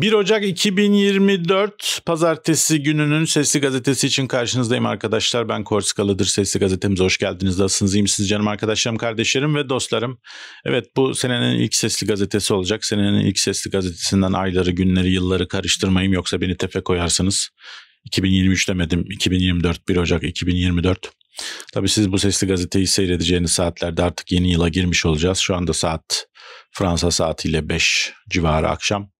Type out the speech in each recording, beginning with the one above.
1 Ocak 2024 Pazartesi gününün Sesli Gazetesi için karşınızdayım arkadaşlar. Ben Korskalı'dır. Sesli Gazetemize hoş geldiniz. Nasılsınız? İyi misiniz canım arkadaşlarım, kardeşlerim ve dostlarım? Evet bu senenin ilk Sesli Gazetesi olacak. Senenin ilk Sesli Gazetesinden ayları, günleri, yılları karıştırmayayım yoksa beni tefe koyarsınız. 2023 demedim. 2024 1 Ocak 2024. Tabii siz bu Sesli Gazeteyi seyredeceğiniz saatlerde artık yeni yıla girmiş olacağız. Şu anda saat Fransa saatiyle 5 civarı akşam.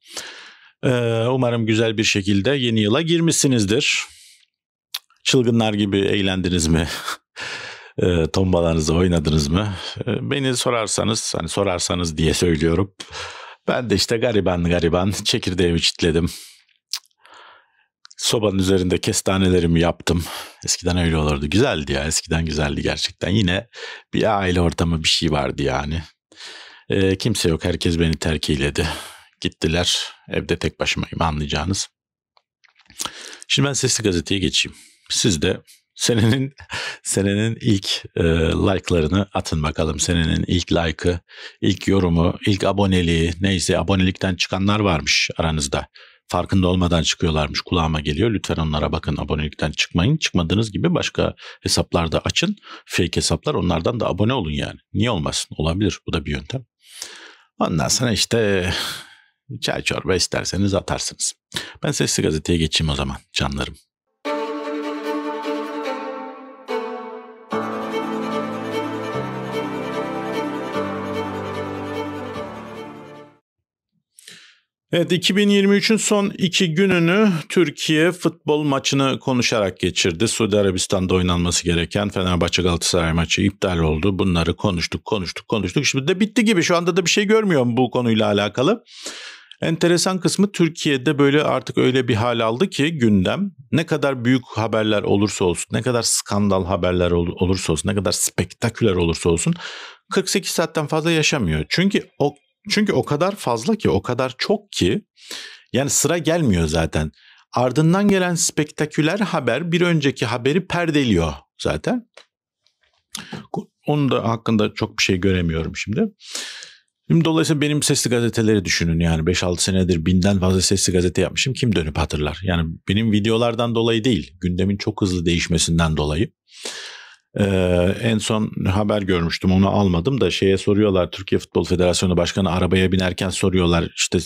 Ee, umarım güzel bir şekilde yeni yıla girmişsinizdir. Çılgınlar gibi eğlendiniz mi? e, tombalarınızı oynadınız mı? E, beni sorarsanız, hani sorarsanız diye söylüyorum. Ben de işte gariban gariban çekirdeğimi çitledim. Sobanın üzerinde kestanelerimi yaptım. Eskiden öyle olurdu. Güzeldi ya. Eskiden güzeldi gerçekten. Yine bir aile ortamı bir şey vardı yani. E, kimse yok. Herkes beni terk eyledi gittiler. Evde tek başımayım anlayacağınız. Şimdi ben sesli gazeteye geçeyim. Siz de senenin senenin ilk e, like'larını atın bakalım. Senenin ilk like'ı, ilk yorumu, ilk aboneliği neyse abonelikten çıkanlar varmış aranızda. Farkında olmadan çıkıyorlarmış kulağıma geliyor. Lütfen onlara bakın abonelikten çıkmayın. Çıkmadığınız gibi başka hesaplarda açın. Fake hesaplar onlardan da abone olun yani. Niye olmasın? Olabilir. Bu da bir yöntem. Ondan sonra işte Çay çorba isterseniz atarsınız. Ben Sesli Gazete'ye geçeyim o zaman canlarım. Evet 2023'ün son iki gününü Türkiye futbol maçını konuşarak geçirdi. Suudi Arabistan'da oynanması gereken Fenerbahçe Galatasaray maçı iptal oldu. Bunları konuştuk konuştuk konuştuk. Şimdi de bitti gibi şu anda da bir şey görmüyorum bu konuyla alakalı. Enteresan kısmı Türkiye'de böyle artık öyle bir hal aldı ki gündem ne kadar büyük haberler olursa olsun, ne kadar skandal haberler ol- olursa olsun, ne kadar spektaküler olursa olsun 48 saatten fazla yaşamıyor. Çünkü o çünkü o kadar fazla ki, o kadar çok ki yani sıra gelmiyor zaten. Ardından gelen spektaküler haber bir önceki haberi perdeliyor zaten. Onun da hakkında çok bir şey göremiyorum şimdi. Şimdi dolayısıyla benim sesli gazeteleri düşünün yani 5-6 senedir binden fazla sesli gazete yapmışım kim dönüp hatırlar? Yani benim videolardan dolayı değil gündemin çok hızlı değişmesinden dolayı ee, en son haber görmüştüm onu almadım da şeye soruyorlar Türkiye Futbol Federasyonu Başkanı arabaya binerken soruyorlar işte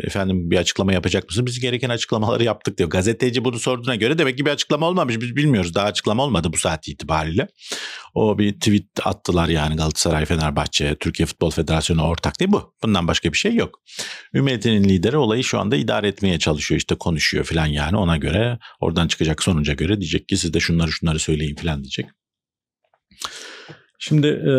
efendim bir açıklama yapacak mısın? Biz gereken açıklamaları yaptık diyor. Gazeteci bunu sorduğuna göre demek ki bir açıklama olmamış biz bilmiyoruz daha açıklama olmadı bu saat itibariyle. O bir tweet attılar yani Galatasaray Fenerbahçe Türkiye Futbol Federasyonu ortak değil bu. Bundan başka bir şey yok. Ümmetinin lideri olayı şu anda idare etmeye çalışıyor işte konuşuyor falan yani ona göre oradan çıkacak sonuca göre diyecek ki siz de şunları şunları söyleyin falan diyecek. Şimdi e,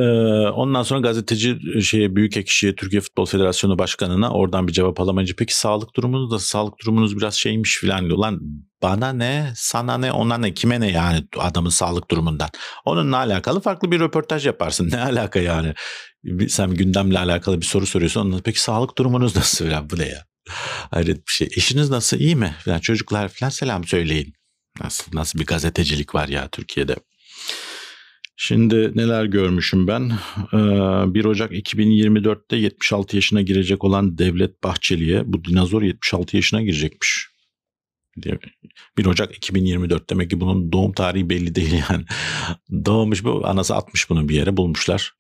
ondan sonra gazeteci e, şeye büyük ekşiye Türkiye Futbol Federasyonu Başkanı'na oradan bir cevap alamayınca peki sağlık durumunuz da sağlık durumunuz biraz şeymiş filan diyor. Lan bana ne sana ne ona ne kime ne yani adamın sağlık durumundan. Onunla alakalı farklı bir röportaj yaparsın ne alaka yani. Sen gündemle alakalı bir soru soruyorsun ondan peki sağlık durumunuz nasıl filan bu ne ya. Hayret bir şey eşiniz nasıl iyi mi filan çocuklar filan selam söyleyin. Nasıl, nasıl bir gazetecilik var ya Türkiye'de. Şimdi neler görmüşüm ben? 1 ee, Ocak 2024'te 76 yaşına girecek olan Devlet Bahçeli'ye bu dinozor 76 yaşına girecekmiş. 1 Ocak 2024 demek ki bunun doğum tarihi belli değil yani. Doğmuş bu anası atmış bunu bir yere bulmuşlar.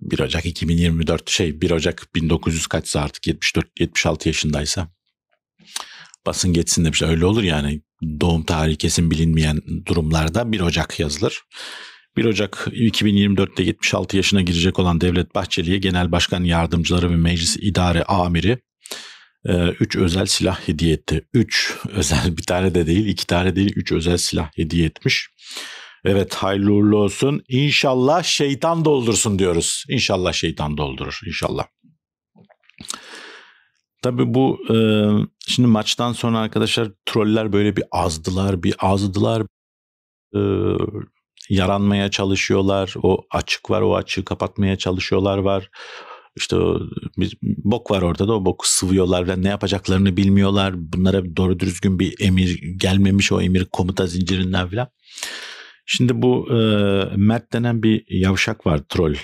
1 Ocak 2024 şey 1 Ocak 1900 kaçsa artık 74 76 yaşındaysa basın geçsin demişler. Öyle olur yani doğum tarihi kesin bilinmeyen durumlarda 1 Ocak yazılır. 1 Ocak 2024'te 76 yaşına girecek olan Devlet Bahçeli'ye Genel Başkan Yardımcıları ve Meclis İdare Amiri 3 e, özel silah hediye etti. 3 özel bir tane de değil, 2 tane değil 3 özel silah hediye etmiş. Evet hayırlı uğurlu olsun. İnşallah şeytan doldursun diyoruz. İnşallah şeytan doldurur inşallah. Tabi bu e, şimdi maçtan sonra arkadaşlar troller böyle bir azdılar, bir azdılar. E, yaranmaya çalışıyorlar. O açık var, o açığı kapatmaya çalışıyorlar var. İşte o bir bok var orada da o boku sıvıyorlar ve ne yapacaklarını bilmiyorlar. Bunlara doğru düzgün bir emir gelmemiş o emir komuta zincirinden filan. Şimdi bu e, Mert denen bir yavşak var troll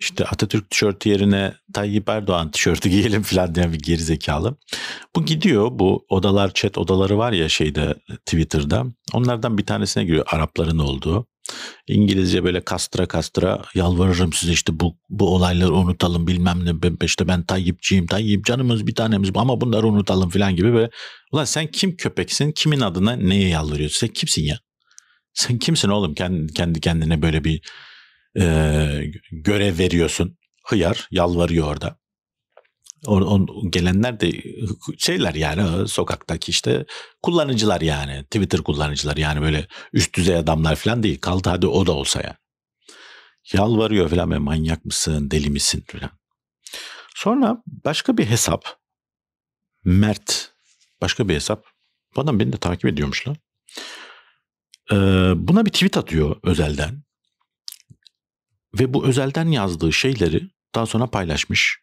işte Atatürk tişörtü yerine Tayyip Erdoğan tişörtü giyelim falan diye bir gerizekalı. Bu gidiyor bu odalar chat odaları var ya şeyde Twitter'da. Onlardan bir tanesine giriyor Arapların olduğu. İngilizce böyle kastıra kastıra yalvarırım size işte bu bu olayları unutalım bilmem ne ben, işte ben Tayyipçiyim Tayyip canımız bir tanemiz ama bunları unutalım falan gibi ve Ulan sen kim köpeksin kimin adına neye yalvarıyorsun sen kimsin ya? Sen kimsin oğlum kendi, kendi kendine böyle bir e, görev veriyorsun. Hıyar yalvarıyor orada. On, on, gelenler de şeyler yani sokaktaki işte kullanıcılar yani Twitter kullanıcılar yani böyle üst düzey adamlar falan değil. Kaldı hadi o da olsa yani. Yalvarıyor falan ve manyak mısın deli misin falan. Sonra başka bir hesap Mert başka bir hesap bu adam beni de takip ediyormuş lan. Ee, buna bir tweet atıyor özelden. Ve bu özelden yazdığı şeyleri daha sonra paylaşmış.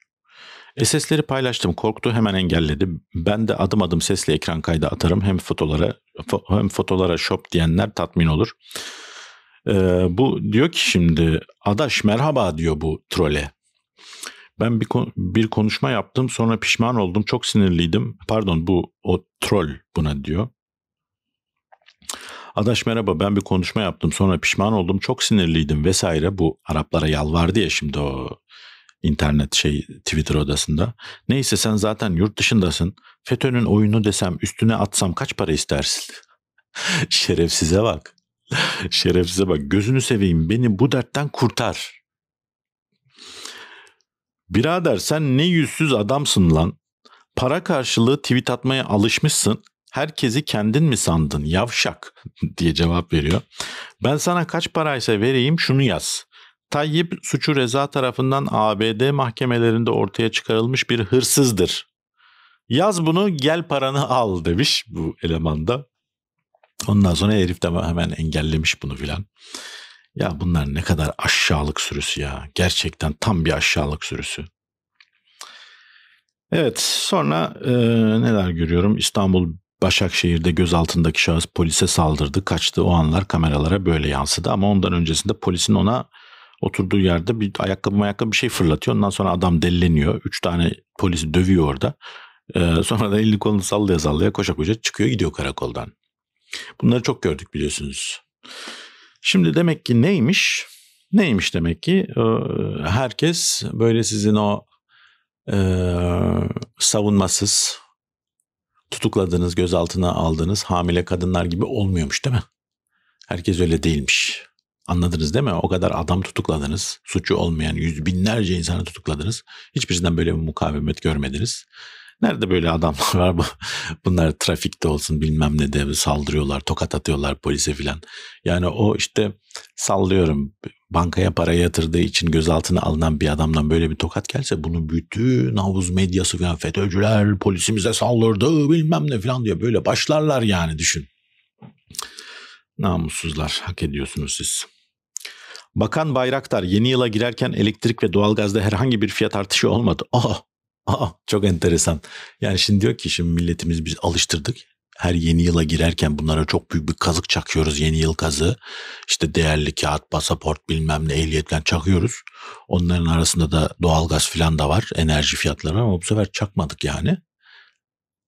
E sesleri paylaştım. Korktu hemen engelledi. Ben de adım adım sesli ekran kaydı atarım. Hem fotolara fo- hem fotolara shop diyenler tatmin olur. Ee, bu diyor ki şimdi adaş merhaba diyor bu trole. Ben bir, kon- bir konuşma yaptım sonra pişman oldum çok sinirliydim. Pardon bu o troll buna diyor. Adaş merhaba ben bir konuşma yaptım sonra pişman oldum çok sinirliydim vesaire. Bu Araplara yalvardı ya şimdi o internet şey Twitter odasında. Neyse sen zaten yurt dışındasın. FETÖ'nün oyunu desem üstüne atsam kaç para istersin? Şerefsize bak. Şerefsize bak. Gözünü seveyim beni bu dertten kurtar. Birader sen ne yüzsüz adamsın lan. Para karşılığı tweet atmaya alışmışsın herkesi kendin mi sandın yavşak diye cevap veriyor. Ben sana kaç paraysa vereyim şunu yaz. Tayyip suçu Reza tarafından ABD mahkemelerinde ortaya çıkarılmış bir hırsızdır. Yaz bunu gel paranı al demiş bu elemanda. Ondan sonra herif de hemen engellemiş bunu filan. Ya bunlar ne kadar aşağılık sürüsü ya. Gerçekten tam bir aşağılık sürüsü. Evet sonra e, neler görüyorum İstanbul Başakşehir'de gözaltındaki şahıs polise saldırdı, kaçtı. O anlar kameralara böyle yansıdı ama ondan öncesinde polisin ona oturduğu yerde bir ayakkabı ayakkabı bir şey fırlatıyor. Ondan sonra adam delleniyor, Üç tane polis dövüyor orada. Ee, sonra da elini kolunu sallaya sallaya koşa koşa çıkıyor gidiyor karakoldan. Bunları çok gördük biliyorsunuz. Şimdi demek ki neymiş? Neymiş demek ki? Ee, herkes böyle sizin o e, savunmasız, tutukladığınız, gözaltına aldığınız hamile kadınlar gibi olmuyormuş değil mi? Herkes öyle değilmiş. Anladınız değil mi? O kadar adam tutukladınız. Suçu olmayan yüz binlerce insanı tutukladınız. Hiçbirinden böyle bir mukavemet görmediniz. Nerede böyle adamlar var bu? Bunlar trafikte olsun bilmem ne de saldırıyorlar, tokat atıyorlar polise filan. Yani o işte sallıyorum bankaya para yatırdığı için gözaltına alınan bir adamdan böyle bir tokat gelse bunu bütün havuz medyası falan FETÖ'cüler polisimize saldırdı bilmem ne filan diye böyle başlarlar yani düşün. Namussuzlar hak ediyorsunuz siz. Bakan Bayraktar yeni yıla girerken elektrik ve doğalgazda herhangi bir fiyat artışı olmadı. Oh Aa, çok enteresan. Yani şimdi diyor ki şimdi milletimiz biz alıştırdık. Her yeni yıla girerken bunlara çok büyük bir kazık çakıyoruz. Yeni yıl kazığı. İşte değerli kağıt, pasaport bilmem ne ehliyetle çakıyoruz. Onların arasında da doğalgaz falan da var. Enerji fiyatları ama bu sefer çakmadık yani.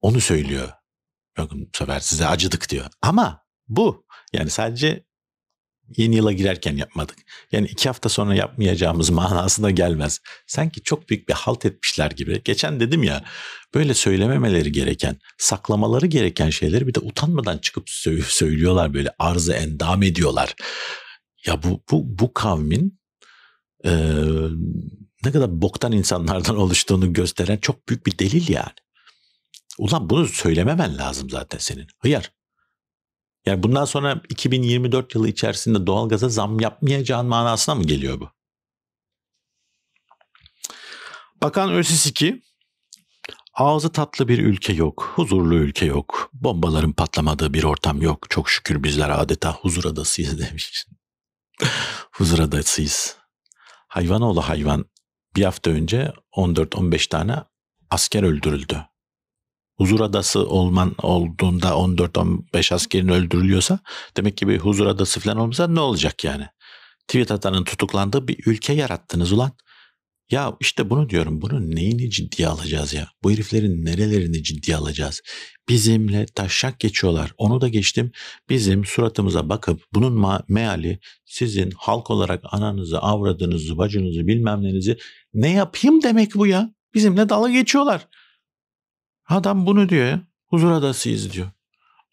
Onu söylüyor. Bakın bu sefer size acıdık diyor. Ama bu yani sadece yeni yıla girerken yapmadık. Yani iki hafta sonra yapmayacağımız manasına gelmez. Sanki çok büyük bir halt etmişler gibi. Geçen dedim ya böyle söylememeleri gereken, saklamaları gereken şeyleri bir de utanmadan çıkıp söylüyorlar böyle arzı endam ediyorlar. Ya bu, bu, bu kavmin e, ne kadar boktan insanlardan oluştuğunu gösteren çok büyük bir delil yani. Ulan bunu söylememen lazım zaten senin. Hıyar. Yani bundan sonra 2024 yılı içerisinde doğalgaza zam yapmayacağın manasına mı geliyor bu? Bakan Ösis 2 Ağzı tatlı bir ülke yok, huzurlu ülke yok, bombaların patlamadığı bir ortam yok. Çok şükür bizler adeta huzur adasıyız demiş. huzur adasıyız. Hayvanoğlu hayvan bir hafta önce 14-15 tane asker öldürüldü huzur adası olman olduğunda 14-15 askerin öldürülüyorsa demek ki bir huzur adası falan olmasa ne olacak yani? Tweet atanın tutuklandığı bir ülke yarattınız ulan. Ya işte bunu diyorum. bunu neyini ciddiye alacağız ya? Bu heriflerin nerelerini ciddiye alacağız? Bizimle taşak geçiyorlar. Onu da geçtim. Bizim suratımıza bakıp bunun ma- meali sizin halk olarak ananızı, avradınızı, bacınızı, bilmem nenizi ne yapayım demek bu ya? Bizimle dalga geçiyorlar. Adam bunu diyor ya. Huzur adasıyız diyor.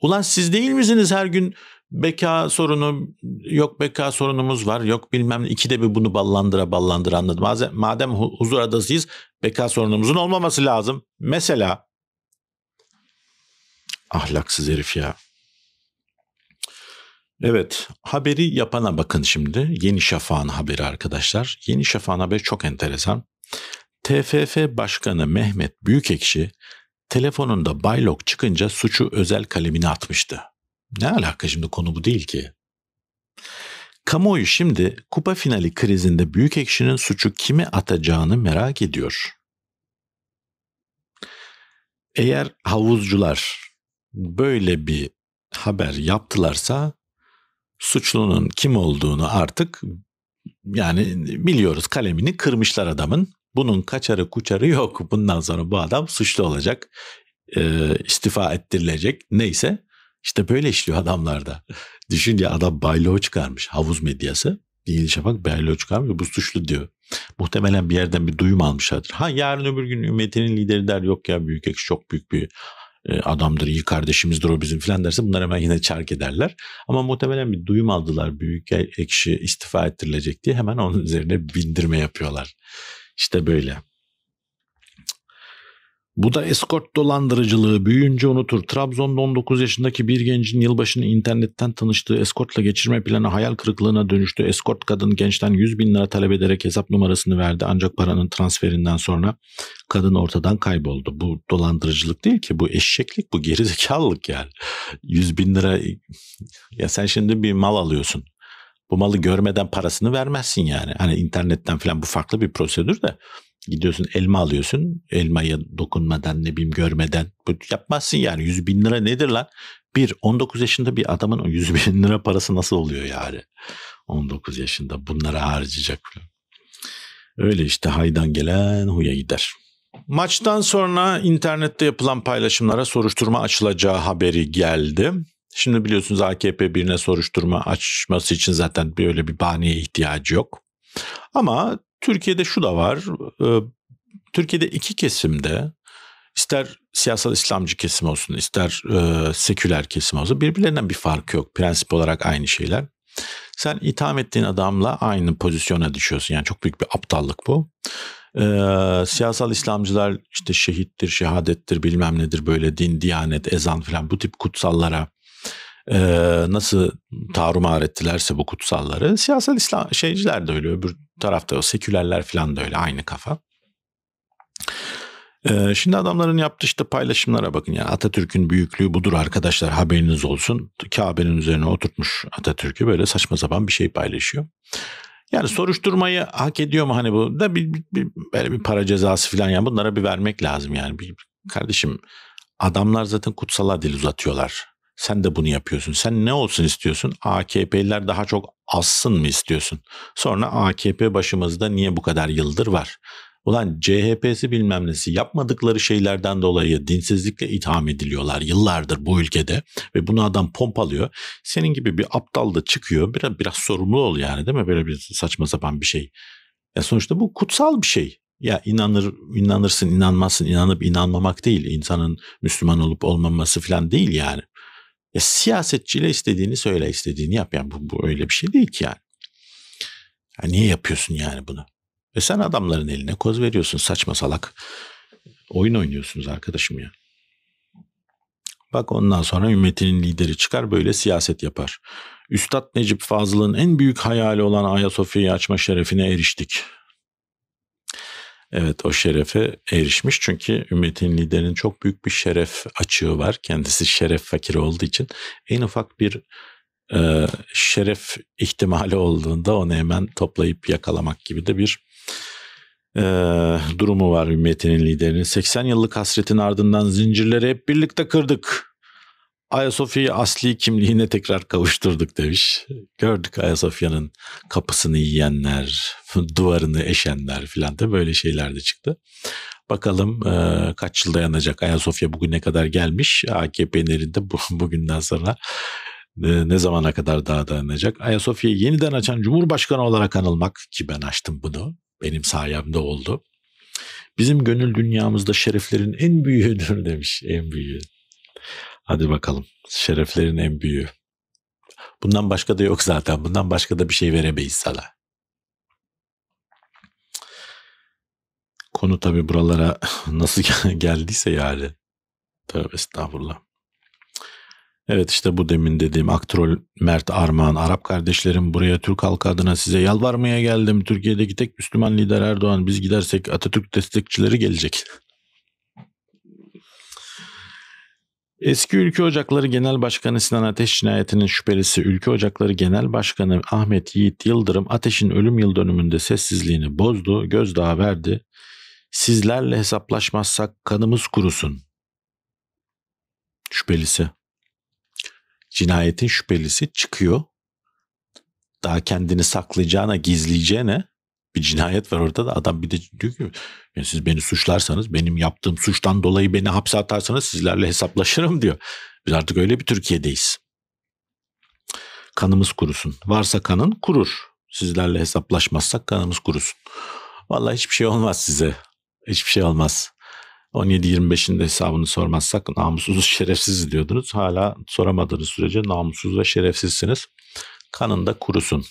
Ulan siz değil misiniz her gün beka sorunu yok beka sorunumuz var yok bilmem iki de bir bunu ballandıra ballandıra anladım. Madem, madem huzur adasıyız beka sorunumuzun olmaması lazım. Mesela ahlaksız herif ya. Evet haberi yapana bakın şimdi. Yeni Şafak'ın haberi arkadaşlar. Yeni Şafak'ın haberi çok enteresan. TFF Başkanı Mehmet Büyükekşi telefonunda Baylok çıkınca suçu özel kalemine atmıştı. Ne alaka şimdi konu bu değil ki. Kamuoyu şimdi kupa finali krizinde büyük ekşinin suçu kime atacağını merak ediyor. Eğer havuzcular böyle bir haber yaptılarsa suçlunun kim olduğunu artık yani biliyoruz kalemini kırmışlar adamın bunun kaçarı kuçarı yok. Bundan sonra bu adam suçlu olacak. E, istifa ettirilecek. Neyse işte böyle işliyor adamlarda. Düşün ya adam baylo çıkarmış havuz medyası. Yeni Şafak baylo çıkarmış bu suçlu diyor. Muhtemelen bir yerden bir duyum almışlardır. Ha yarın öbür gün ümmetinin lideri der yok ya büyük ekşi çok büyük bir e, adamdır, iyi kardeşimizdir o bizim filan derse bunlar hemen yine çark ederler. Ama muhtemelen bir duyum aldılar büyük ekşi istifa ettirilecek diye hemen onun üzerine bindirme yapıyorlar. İşte böyle. Bu da eskort dolandırıcılığı büyüyünce unutur. Trabzon'da 19 yaşındaki bir gencin yılbaşını internetten tanıştığı eskortla geçirme planı hayal kırıklığına dönüştü. Eskort kadın gençten 100 bin lira talep ederek hesap numarasını verdi. Ancak paranın transferinden sonra kadın ortadan kayboldu. Bu dolandırıcılık değil ki bu eşeklik bu gerizekalılık yani. 100 bin lira ya sen şimdi bir mal alıyorsun bu malı görmeden parasını vermezsin yani. Hani internetten falan bu farklı bir prosedür de gidiyorsun elma alıyorsun. Elmaya dokunmadan ne bileyim görmeden yapmazsın yani. 100 bin lira nedir lan? Bir 19 yaşında bir adamın 100 bin lira parası nasıl oluyor yani? 19 yaşında bunlara harcayacak falan. Öyle işte haydan gelen huya gider. Maçtan sonra internette yapılan paylaşımlara soruşturma açılacağı haberi geldi. Şimdi biliyorsunuz AKP birine soruşturma açması için zaten böyle bir bahaneye ihtiyacı yok. Ama Türkiye'de şu da var. E, Türkiye'de iki kesimde ister siyasal İslamcı kesim olsun ister e, seküler kesim olsun birbirlerinden bir fark yok. Prensip olarak aynı şeyler. Sen itham ettiğin adamla aynı pozisyona düşüyorsun. Yani çok büyük bir aptallık bu. Ee, siyasal İslamcılar işte şehittir, şehadettir, bilmem nedir böyle din, diyanet, ezan falan bu tip kutsallara e, nasıl tarumar ettilerse bu kutsalları siyasal İslam şeyciler de öyle öbür tarafta o sekülerler falan da öyle aynı kafa. E, şimdi adamların yaptığı işte paylaşımlara bakın yani Atatürk'ün büyüklüğü budur arkadaşlar haberiniz olsun. Kabe'nin üzerine oturtmuş Atatürk'ü böyle saçma sapan bir şey paylaşıyor. Yani soruşturmayı hak ediyor mu hani bu da bir, bir, bir böyle bir para cezası falan yani bunlara bir vermek lazım yani. Bir, kardeşim adamlar zaten kutsala dil uzatıyorlar. Sen de bunu yapıyorsun. Sen ne olsun istiyorsun? AKP'liler daha çok assın mı istiyorsun? Sonra AKP başımızda niye bu kadar yıldır var? Ulan CHP'si bilmem nesi yapmadıkları şeylerden dolayı dinsizlikle itham ediliyorlar yıllardır bu ülkede ve bunu adam pompalıyor. Senin gibi bir aptal da çıkıyor biraz, biraz sorumlu ol yani değil mi böyle bir saçma sapan bir şey. Ya sonuçta bu kutsal bir şey. Ya inanır inanırsın inanmazsın inanıp inanmamak değil insanın Müslüman olup olmaması falan değil yani. Ya siyasetçiyle istediğini söyle, istediğini yap. Yani bu, bu öyle bir şey değil ki yani. Ya niye yapıyorsun yani bunu? Ve sen adamların eline koz veriyorsun saçma salak. Oyun oynuyorsunuz arkadaşım ya. Bak ondan sonra ümmetinin lideri çıkar böyle siyaset yapar. Üstad Necip Fazıl'ın en büyük hayali olan Ayasofya'yı açma şerefine eriştik. Evet o şerefe erişmiş çünkü ümmetin liderinin çok büyük bir şeref açığı var. Kendisi şeref fakiri olduğu için en ufak bir e, şeref ihtimali olduğunda onu hemen toplayıp yakalamak gibi de bir e, durumu var ümmetinin liderinin. 80 yıllık hasretin ardından zincirleri hep birlikte kırdık Ayasofya'yı asli kimliğine tekrar kavuşturduk demiş. Gördük Ayasofya'nın kapısını yiyenler, duvarını eşenler filan da böyle şeyler de çıktı. Bakalım e, kaç yıl dayanacak Ayasofya bugüne kadar gelmiş. AKP'nin elinde bu, bugünden sonra e, ne zamana kadar daha dayanacak? Ayasofya'yı yeniden açan Cumhurbaşkanı olarak anılmak ki ben açtım bunu. Benim sayemde oldu. Bizim gönül dünyamızda şereflerin en büyüğüdür demiş en büyüğü. Hadi bakalım. Şereflerin en büyüğü. Bundan başka da yok zaten. Bundan başka da bir şey veremeyiz sana. Konu tabii buralara nasıl geldiyse yani. Tövbe estağfurullah. Evet işte bu demin dediğim aktrol Mert Armağan Arap kardeşlerim buraya Türk halkı adına size yalvarmaya geldim. Türkiye'deki tek Müslüman lider Erdoğan biz gidersek Atatürk destekçileri gelecek. Eski Ülke Ocakları Genel Başkanı Sinan Ateş cinayetinin şüphelisi Ülke Ocakları Genel Başkanı Ahmet Yiğit Yıldırım Ateş'in ölüm yıl dönümünde sessizliğini bozdu, gözdağı verdi. Sizlerle hesaplaşmazsak kanımız kurusun. Şüphelisi. Cinayetin şüphelisi çıkıyor. Daha kendini saklayacağına, gizleyeceğine bir cinayet var ortada. Adam bir de diyor ki yani siz beni suçlarsanız benim yaptığım suçtan dolayı beni hapse atarsanız sizlerle hesaplaşırım diyor. Biz artık öyle bir Türkiye'deyiz. Kanımız kurusun. Varsa kanın kurur. Sizlerle hesaplaşmazsak kanımız kurusun. Vallahi hiçbir şey olmaz size. Hiçbir şey olmaz. 17-25'inde hesabını sormazsak namussuzuz şerefsiz diyordunuz. Hala soramadığınız sürece namussuz ve şerefsizsiniz. Kanın da kurusun.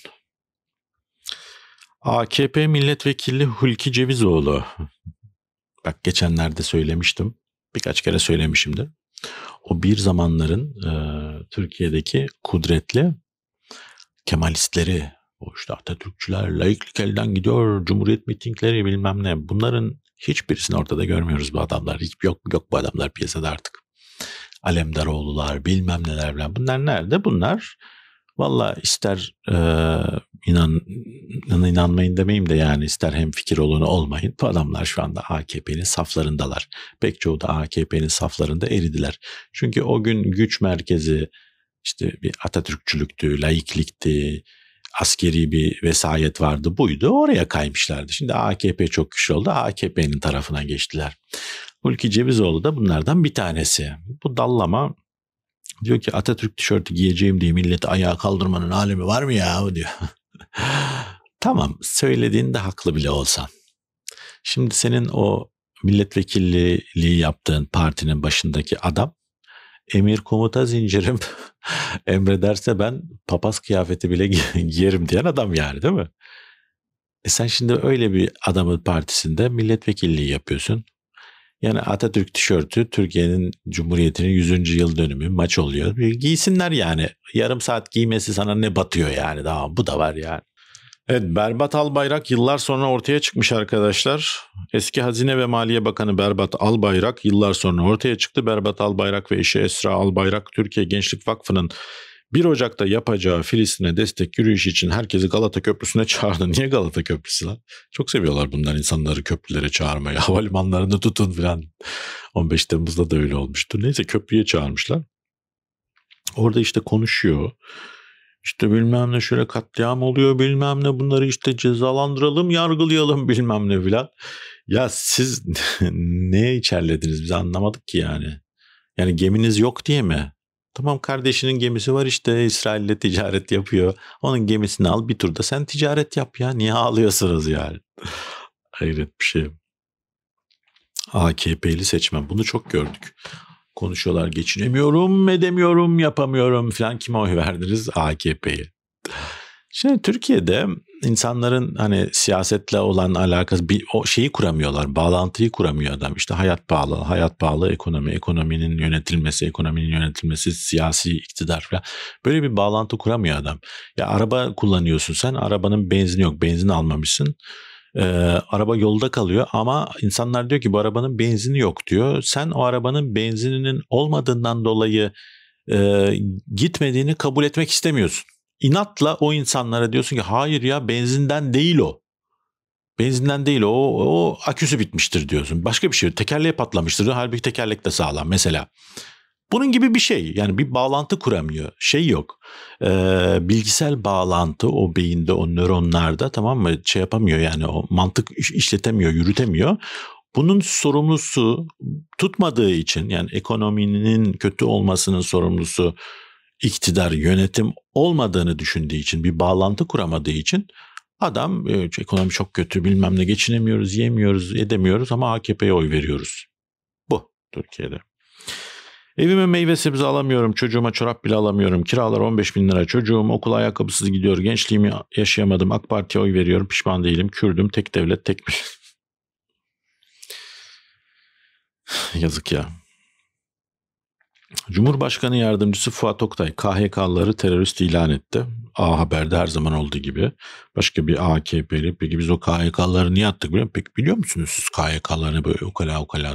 AKP milletvekili Hulki Cevizoğlu. Bak geçenlerde söylemiştim. Birkaç kere söylemişim de. O bir zamanların e, Türkiye'deki kudretli Kemalistleri, o işte Atatürkçüler, laiklik elden gidiyor, Cumhuriyet mitingleri bilmem ne. Bunların hiçbirisini ortada görmüyoruz bu adamlar. Hiç yok yok bu adamlar piyasada artık. Alemdaroğlular bilmem neler falan. Bunlar nerede? Bunlar Valla ister e, inan, inanmayın demeyeyim de yani ister hem fikir olanı olmayın. Bu adamlar şu anda AKP'nin saflarındalar. Pek çoğu da AKP'nin saflarında eridiler. Çünkü o gün güç merkezi işte bir Atatürkçülüktü, laiklikti, askeri bir vesayet vardı buydu oraya kaymışlardı. Şimdi AKP çok güçlü oldu AKP'nin tarafına geçtiler. Hulki Cevizoğlu da bunlardan bir tanesi. Bu dallama Diyor ki Atatürk tişörtü giyeceğim diye milleti ayağa kaldırmanın alemi var mı ya diyor. tamam söylediğinde haklı bile olsan. Şimdi senin o milletvekilliği yaptığın partinin başındaki adam emir komuta zincirim emrederse ben papaz kıyafeti bile giyerim diyen adam yani değil mi? E sen şimdi öyle bir adamın partisinde milletvekilliği yapıyorsun. Yani Atatürk tişörtü Türkiye'nin Cumhuriyeti'nin 100. yıl dönümü maç oluyor. Giysinler yani. Yarım saat giymesi sana ne batıyor yani. daha bu da var yani. Evet Berbat Albayrak yıllar sonra ortaya çıkmış arkadaşlar. Eski Hazine ve Maliye Bakanı Berbat Albayrak yıllar sonra ortaya çıktı. Berbat Albayrak ve eşi Esra Albayrak Türkiye Gençlik Vakfı'nın 1 Ocak'ta yapacağı Filistin'e destek yürüyüşü için herkesi Galata Köprüsü'ne çağırdı. Niye Galata Köprüsü lan? Çok seviyorlar bunlar insanları köprülere çağırmayı. Havalimanlarını tutun filan. 15 Temmuz'da da öyle olmuştu. Neyse köprüye çağırmışlar. Orada işte konuşuyor. İşte bilmem ne şöyle katliam oluyor bilmem ne bunları işte cezalandıralım yargılayalım bilmem ne filan. Ya siz ne içerlediniz biz anlamadık ki yani. Yani geminiz yok diye mi? Tamam kardeşinin gemisi var işte İsrail'le ticaret yapıyor. Onun gemisini al bir turda sen ticaret yap ya. Niye ağlıyorsunuz yani? Hayret bir şey. AKP'li seçmen bunu çok gördük. Konuşuyorlar geçinemiyorum, edemiyorum, yapamıyorum falan. Kime oy verdiniz? AKP'yi? Şimdi Türkiye'de insanların hani siyasetle olan alakası bir o şeyi kuramıyorlar. Bağlantıyı kuramıyor adam. İşte hayat bağlı, hayat bağlı ekonomi, ekonominin yönetilmesi, ekonominin yönetilmesi, siyasi iktidar falan. Böyle bir bağlantı kuramıyor adam. Ya araba kullanıyorsun sen, arabanın benzini yok, benzin almamışsın. Ee, araba yolda kalıyor ama insanlar diyor ki bu arabanın benzini yok diyor. Sen o arabanın benzininin olmadığından dolayı e, gitmediğini kabul etmek istemiyorsun inatla o insanlara diyorsun ki hayır ya benzinden değil o. Benzinden değil o, o aküsü bitmiştir diyorsun. Başka bir şey tekerleğe patlamıştır. Halbuki tekerlek de sağlam mesela. Bunun gibi bir şey yani bir bağlantı kuramıyor şey yok ee, bilgisel bağlantı o beyinde o nöronlarda tamam mı şey yapamıyor yani o mantık işletemiyor yürütemiyor bunun sorumlusu tutmadığı için yani ekonominin kötü olmasının sorumlusu iktidar, yönetim olmadığını düşündüğü için, bir bağlantı kuramadığı için adam e, ekonomi çok kötü bilmem ne geçinemiyoruz, yemiyoruz, edemiyoruz ama AKP'ye oy veriyoruz. Bu Türkiye'de. Evime meyve sebze alamıyorum, çocuğuma çorap bile alamıyorum. Kiralar 15 bin lira, çocuğum okula ayakkabısız gidiyor, gençliğimi yaşayamadım. AK Parti'ye oy veriyorum, pişman değilim, Kürdüm, tek devlet, tek millet. Yazık ya. Cumhurbaşkanı Yardımcısı Fuat Oktay KHK'ları terörist ilan etti. A Haber'de her zaman olduğu gibi. Başka bir AKP'li. Peki biz o KHK'ları niye attık biliyor musunuz Peki biliyor musunuz siz KHK'larını böyle ukala ukala?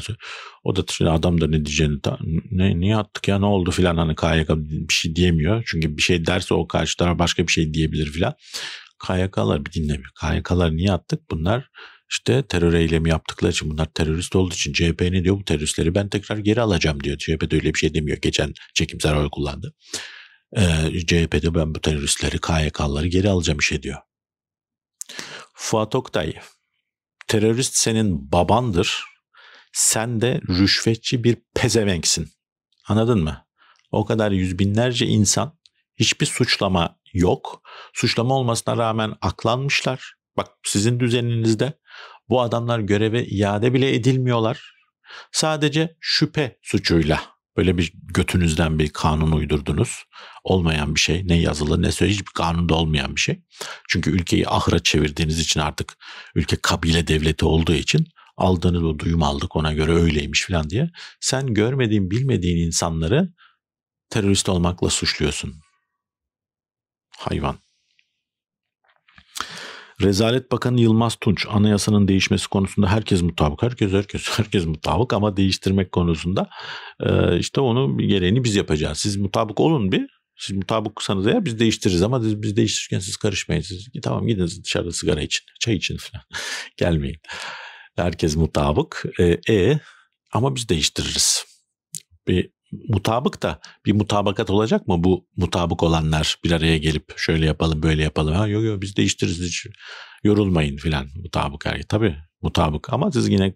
O da şimdi adam da ne diyeceğini ta ne, niye attık ya ne oldu filan hani KHK bir şey diyemiyor. Çünkü bir şey derse o karşı taraf başka bir şey diyebilir filan. KHK'lar bir dinlemiyor. KHK'lar niye attık? Bunlar işte terör eylemi yaptıkları için bunlar terörist olduğu için CHP ne diyor bu teröristleri ben tekrar geri alacağım diyor. CHP de öyle bir şey demiyor. Geçen çekimsel oy kullandı. Ee, CHP de ben bu teröristleri KYK'ları geri alacağım işe diyor. Fuat Oktay terörist senin babandır. Sen de rüşvetçi bir pezevenksin. Anladın mı? O kadar yüz binlerce insan hiçbir suçlama yok. Suçlama olmasına rağmen aklanmışlar. Bak sizin düzeninizde bu adamlar göreve iade bile edilmiyorlar. Sadece şüphe suçuyla böyle bir götünüzden bir kanun uydurdunuz. Olmayan bir şey ne yazılı ne söyle hiçbir kanunda olmayan bir şey. Çünkü ülkeyi ahıra çevirdiğiniz için artık ülke kabile devleti olduğu için aldığını da duyum aldık ona göre öyleymiş falan diye. Sen görmediğin bilmediğin insanları terörist olmakla suçluyorsun. Hayvan. Rezalet Bakanı Yılmaz Tunç anayasanın değişmesi konusunda herkes mutabık. Herkes herkes herkes mutabık ama değiştirmek konusunda e, işte onu gereğini biz yapacağız. Siz mutabık olun bir siz mutabıksanız eğer biz değiştiririz ama biz, biz değiştirirken siz karışmayın. Siz, tamam gidiniz dışarıda sigara için, çay için falan. Gelmeyin. Herkes mutabık. E, e ama biz değiştiririz. Bir mutabık da bir mutabakat olacak mı bu mutabık olanlar bir araya gelip şöyle yapalım böyle yapalım ha yok yok biz değiştiririz hiç yorulmayın filan mutabık her tabi mutabık ama siz yine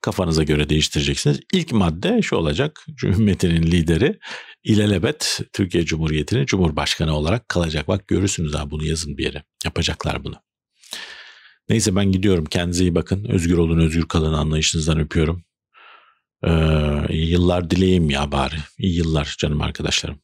kafanıza göre değiştireceksiniz. İlk madde şu olacak. Cumhuriyetin lideri İlelebet Türkiye Cumhuriyeti'nin Cumhurbaşkanı olarak kalacak. Bak görürsünüz ha bunu yazın bir yere. Yapacaklar bunu. Neyse ben gidiyorum. Kendinize iyi bakın. Özgür olun, özgür kalın anlayışınızdan öpüyorum. Ee, iyi yıllar dileyim ya bari. İyi yıllar canım arkadaşlarım.